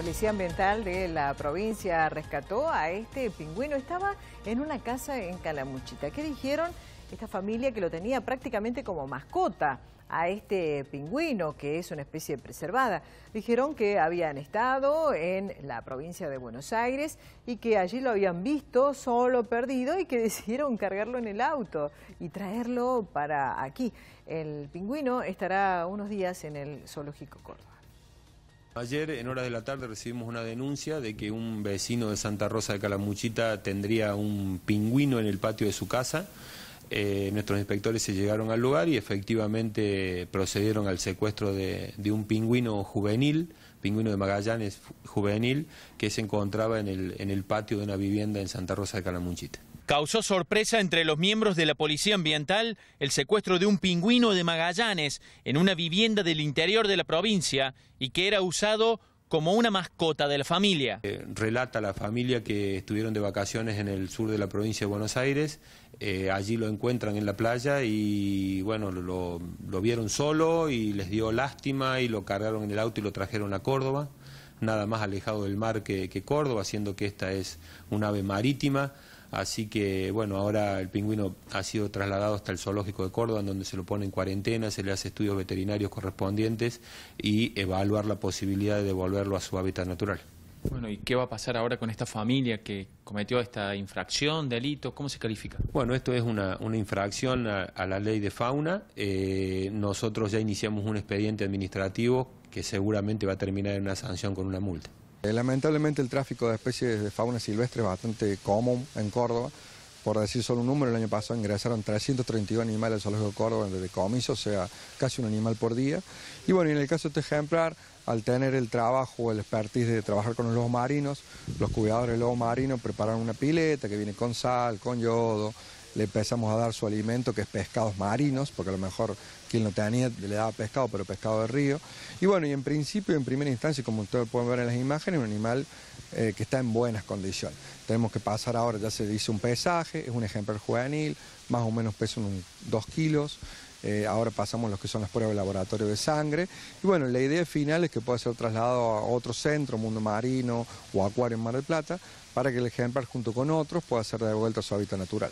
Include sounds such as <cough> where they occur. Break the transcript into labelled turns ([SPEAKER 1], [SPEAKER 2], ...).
[SPEAKER 1] Policía Ambiental de la provincia rescató a este pingüino. Estaba en una casa en Calamuchita. ¿Qué dijeron? Esta familia que lo tenía prácticamente como mascota a este pingüino, que es una especie preservada. Dijeron que habían estado en la provincia de Buenos Aires y que allí lo habían visto solo perdido y que <laughs> decidieron cargarlo en el auto y traerlo para aquí. El pingüino estará unos días en el zoológico Córdoba.
[SPEAKER 2] Ayer, en horas de la tarde, recibimos una denuncia de que un vecino de Santa Rosa de Calamuchita tendría un pingüino en el patio de su casa. Eh, nuestros inspectores se llegaron al lugar y efectivamente procedieron al secuestro de, un pingüino juvenil, pingüino de Magallanes juvenil, que se encontraba en el, en el patio de una vivienda en Santa Rosa de Calamuchita.
[SPEAKER 3] Causó sorpresa entre los miembros de la Policía Ambiental el secuestro de un pingüino de Magallanes en una vivienda del interior de la provincia y que era usado como una mascota de la familia. Eh,
[SPEAKER 2] relata la familia que estuvieron de vacaciones en el sur de la provincia de Buenos Aires, eh, allí lo encuentran en la playa y bueno, lo, vieron solo y les dio lástima y lo cargaron en el auto y lo trajeron a Córdoba, nada más alejado del mar que, que Córdoba, siendo que esta es un ave marítima. Así que, bueno, ahora el pingüino ha sido trasladado hasta el zoológico de Córdoba, donde se lo pone en cuarentena, se le hace estudios veterinarios correspondientes y evaluar la posibilidad de devolverlo a su hábitat natural. Bueno, ¿y qué va a pasar ahora con esta familia que cometió esta infracción, delito? ¿Cómo se califica? Bueno, esto es una, una infracción a, la ley de fauna. Eh, nosotros ya iniciamos un expediente administrativo que seguramente va a terminar en una sanción con una multa.
[SPEAKER 4] Eh, lamentablemente el tráfico de especies de fauna silvestre es bastante común en Córdoba. Por decir solo un número, el año pasado ingresaron 332 animales al zoológico de Córdoba desde comiso, o sea, casi un animal por día. Y bueno, en el caso de este ejemplar, al tener el trabajo, el expertise de trabajar con los lobos marinos, los cuidadores de lobo marinos preparan una pileta que viene con sal, con yodo, le empezamos a dar su alimento, que es pescados marinos, porque a lo mejor quien lo tenía le daba pescado, pero pescado de río. Y bueno, y en principio, en primera instancia, como ustedes pueden ver en las imágenes, un animal eh, que está en buenas condiciones. Tenemos que pasar ahora, ya se hizo un pesaje, es un ejemplar juvenil, más o menos pesa unos 2 kilos. Eh, ahora pasamos los que son las pruebas de laboratorio de sangre. Y bueno, la idea final es que pueda ser trasladado a otro centro, mundo marino o acuario en Mar del Plata, para que el ejemplar junto con otros pueda ser devuelto a su hábitat natural.